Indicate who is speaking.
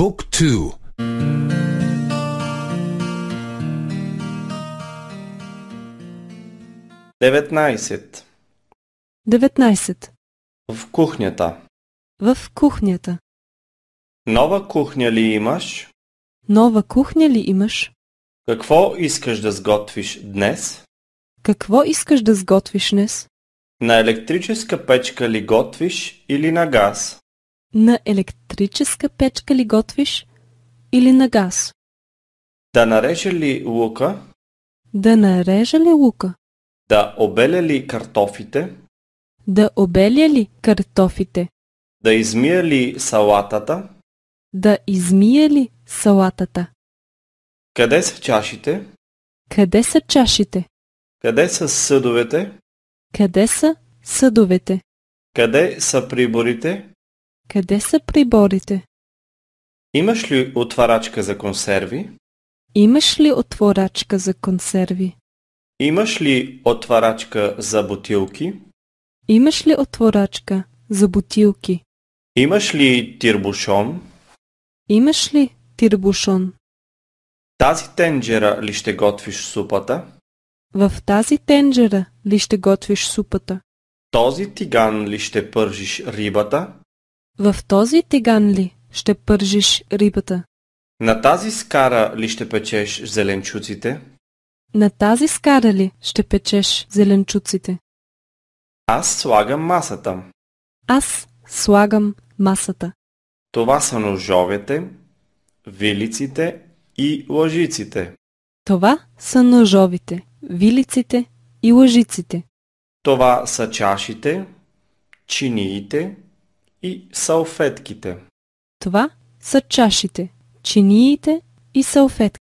Speaker 1: Book 2 19
Speaker 2: 19
Speaker 1: В кухнята
Speaker 2: В кухнята
Speaker 1: Нова кухня ли имаш?
Speaker 2: Нова кухня ли имаш?
Speaker 1: Какво искаш да сготвиш днес?
Speaker 2: Какво искаш да сготвиш днес?
Speaker 1: На електрическа печка ли готвиш или на газ?
Speaker 2: На електрическа печка ли готвиш или на газ?
Speaker 1: Да нарежа ли лука?
Speaker 2: Да нарежа ли лука?
Speaker 1: Да обеля ли картофите?
Speaker 2: Да обеля ли картофите?
Speaker 1: Да измия ли салатата?
Speaker 2: Да измия ли салатата?
Speaker 1: Къде са чашите?
Speaker 2: Къде са чашите?
Speaker 1: Къде са съдовете?
Speaker 2: Къде са съдовете?
Speaker 1: Къде са приборите?
Speaker 2: Къде са приборите?
Speaker 1: Имаш ли отварачка за консерви?
Speaker 2: Имаш ли отворачка за консерви?
Speaker 1: Имаш ли отварачка за бутилки?
Speaker 2: Имаш ли отворачка за бутилки?
Speaker 1: Имаш ли тирбушон?
Speaker 2: Имаш ли тирбушон?
Speaker 1: Тази тенджера ли ще готвиш супата?
Speaker 2: В тази тенджера ли ще готвиш супата?
Speaker 1: Този тиган ли ще пържиш рибата?
Speaker 2: В този тиган ли ще пържиш рибата?
Speaker 1: На тази скара ли ще печеш зеленчуците?
Speaker 2: На тази скара ли ще печеш зеленчуците?
Speaker 1: Аз слагам масата.
Speaker 2: Аз слагам масата.
Speaker 1: Това са ножовете, вилиците и лъжиците.
Speaker 2: Това са ножовите, вилиците и лъжиците.
Speaker 1: Това са чашите, чиниите, и салфетките.
Speaker 2: Това са чашите, чиниите и салфетките.